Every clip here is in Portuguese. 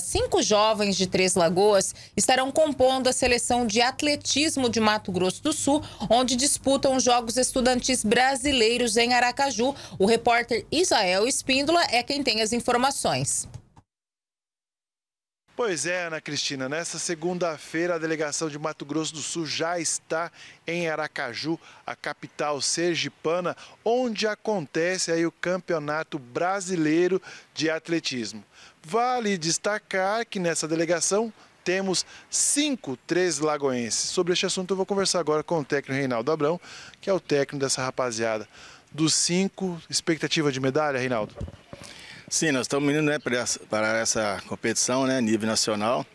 Cinco jovens de Três Lagoas estarão compondo a seleção de atletismo de Mato Grosso do Sul, onde disputam os Jogos Estudantis Brasileiros em Aracaju. O repórter Isael Espíndola é quem tem as informações. Pois é, Ana Cristina, nessa segunda-feira a delegação de Mato Grosso do Sul já está em Aracaju, a capital sergipana, onde acontece aí o Campeonato Brasileiro de Atletismo. Vale destacar que nessa delegação temos cinco três lagoenses. Sobre este assunto eu vou conversar agora com o técnico Reinaldo Abrão, que é o técnico dessa rapaziada. Dos cinco, expectativa de medalha, Reinaldo? Sim, nós estamos indo né, para essa competição, né, nível nacional,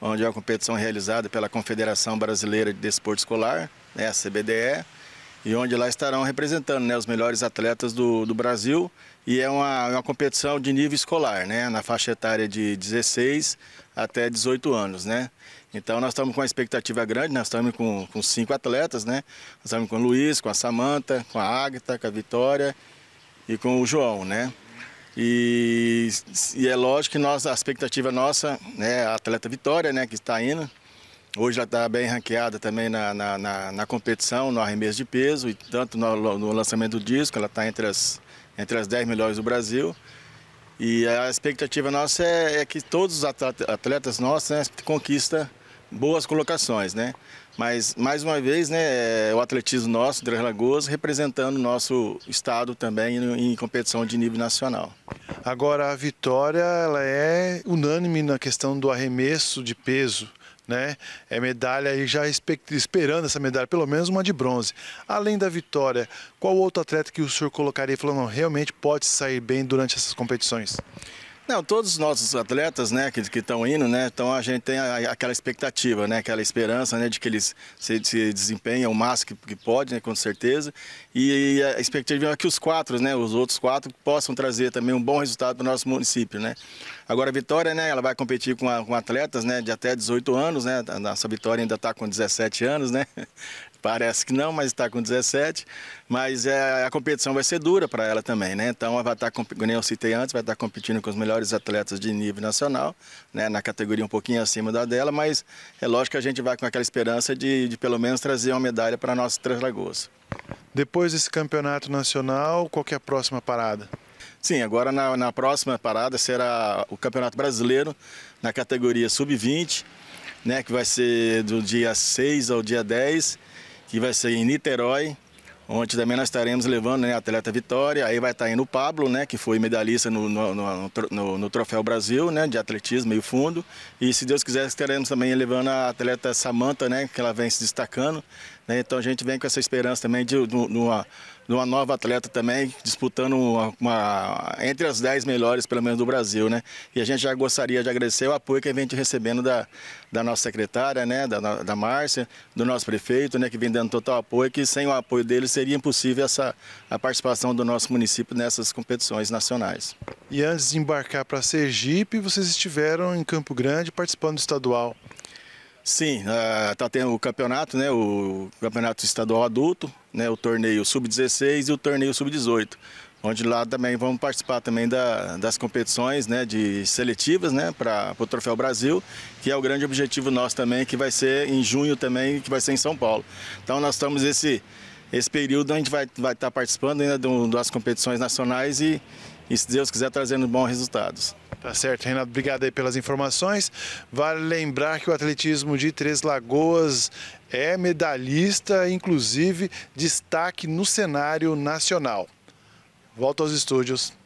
onde é uma competição realizada pela Confederação Brasileira de Desporto Escolar, né, a CBDE, e onde lá estarão representando né, os melhores atletas do, do Brasil. E é uma, é uma competição de nível escolar, né, na faixa etária de 16 até 18 anos. Né? Então nós estamos com uma expectativa grande, nós estamos com, com cinco atletas, né? Nós estamos com o Luiz, com a Samanta, com a Agatha, com a Vitória e com o João, né? E, e, é lógico que nossa, a expectativa nossa né, a atleta Vitória, né, que está indo. Hoje ela está bem ranqueada também na, na, na, na, competição, no arremesso de peso, e tanto no, no lançamento do disco, ela está entre as, entre as 10 melhores do Brasil. E a expectativa nossa é, é que todos os atletas nossos né, boas colocações, né? Mas, mais uma vez, né, é, o atletismo nosso, Três Lagoas, representando o nosso estado também em competição de nível nacional. Agora, a vitória ela é unânime na questão do arremesso de peso. Né? É medalha e já esperando essa medalha, pelo menos uma de bronze. Além da vitória, qual outro atleta que o senhor colocaria falando, não, realmente pode sair bem durante essas competições? Não, todos os nossos atletas, né, que estão indo, né, então a gente tem a, aquela expectativa, né, aquela esperança, né, de que eles se, se desempenham o máximo que, que pode, né, com certeza, e, e a expectativa é que os quatro, né, os outros quatro possam trazer também um bom resultado para o nosso município, né. Agora a Vitória, né, ela vai competir com, a, com atletas, né, de até 18 anos, né, a nossa Vitória ainda está com 17 anos, né, Parece que não, mas está com 17. Mas é, a competição vai ser dura para ela também, né? Então, ela vai estar, tá como eu citei antes, vai estar tá competindo com os melhores atletas de nível nacional, né? na categoria um pouquinho acima da dela, mas é lógico que a gente vai com aquela esperança de, de pelo menos trazer uma medalha para a nossa Três Lagoas. Depois desse campeonato nacional, qual que é a próxima parada? Sim, agora na, na próxima parada será o Campeonato Brasileiro na categoria Sub-20, né? que vai ser do dia 6 ao dia 10 que vai ser em Niterói, onde também nós estaremos levando né, a atleta Vitória, aí vai estar indo o Pablo, né, que foi medalhista no, no, no, no, Troféu Brasil, né, de atletismo meio fundo, e se Deus quiser estaremos também levando a atleta Samanta, né, que ela vem se destacando, né? Então a gente vem com essa esperança também de, de, de, uma, de uma, nova atleta também, disputando uma, uma, entre as 10 melhores, pelo menos, do Brasil. Né? E a gente já gostaria de agradecer o apoio que vem recebendo da, da nossa secretária, né? da, da Márcia, do nosso prefeito, né? que vem dando total apoio, que sem o apoio dele seria impossível essa, a participação do nosso município nessas competições nacionais. E antes de embarcar para Sergipe, vocês estiveram em Campo Grande participando do estadual. Sim, está ah, tendo o campeonato, né? O campeonato estadual adulto, né? O torneio sub-16 e o torneio sub-18, onde lá também vamos participar também da, das competições, né? De seletivas, né? Para o Troféu Brasil, que é o grande objetivo nosso também, que vai ser em junho também, que vai ser em São Paulo. Então nós estamos esse esse período a gente vai vai estar tá participando ainda das competições nacionais e, e se Deus quiser trazendo bons resultados. Tá certo, Renato, obrigado aí pelas informações. Vale lembrar que o atletismo de Três Lagoas é medalhista, inclusive destaque no cenário nacional. Volto aos estúdios.